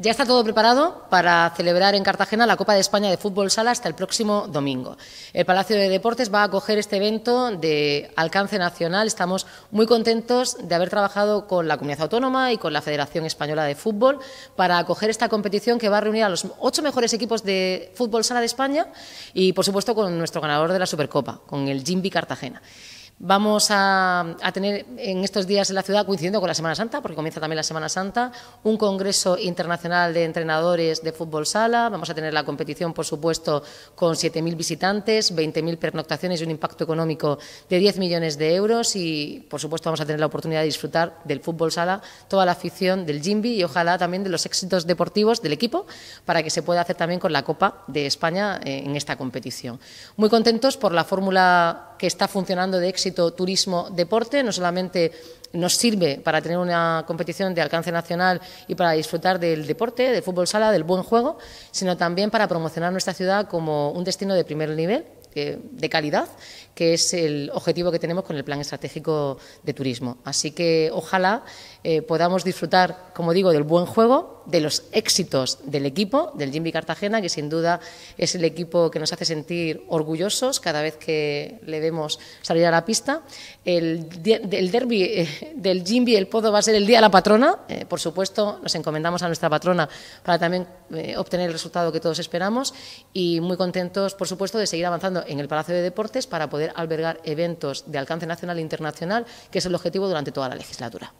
Ya está todo preparado para celebrar en Cartagena la Copa de España de Fútbol Sala hasta el próximo domingo. El Palacio de Deportes va a acoger este evento de alcance nacional. Estamos muy contentos de haber trabajado con la Comunidad Autónoma y con la Federación Española de Fútbol para acoger esta competición que va a reunir a los ocho mejores equipos de Fútbol Sala de España y, por supuesto, con nuestro ganador de la Supercopa, con el Jimbi Cartagena. Vamos a, tener en estos días en la ciudad, coincidiendo con la Semana Santa, porque comienza también la Semana Santa, un congreso internacional de entrenadores de fútbol sala. Vamos a tener la competición, por supuesto, con 7.000 visitantes, 20.000 pernoctaciones y un impacto económico de 10 millones de euros. Y, por supuesto, vamos a tener la oportunidad de disfrutar del fútbol sala, toda la afición del Jimbi y ojalá también de los éxitos deportivos del equipo para que se pueda hacer también con la Copa de España eh, en esta competición. Muy contentos por la fórmula que está funcionando de éxito éxito turismo-deporte, no solamente nos sirve para tener una competición de alcance nacional y para disfrutar del deporte, del fútbol sala, del buen juego, sino también para promocionar nuestra ciudad como un destino de primer nivel, de calidad, que es el objetivo que tenemos con el plan estratégico de turismo. Así que ojalá eh, podamos disfrutar, como digo, del buen juego, de los éxitos del equipo, del Jimby Cartagena, que sin duda es el equipo que nos hace sentir orgullosos cada vez que le vemos salir a la pista. El, del derby eh, del Jimby El Podo va a ser el Día de la Patrona. Eh, por supuesto, nos encomendamos a nuestra patrona para también eh, obtener el resultado que todos esperamos y muy contentos, por supuesto, de seguir avanzando en el Palacio de Deportes para poder albergar eventos de alcance nacional e internacional, que es el objetivo durante toda la legislatura.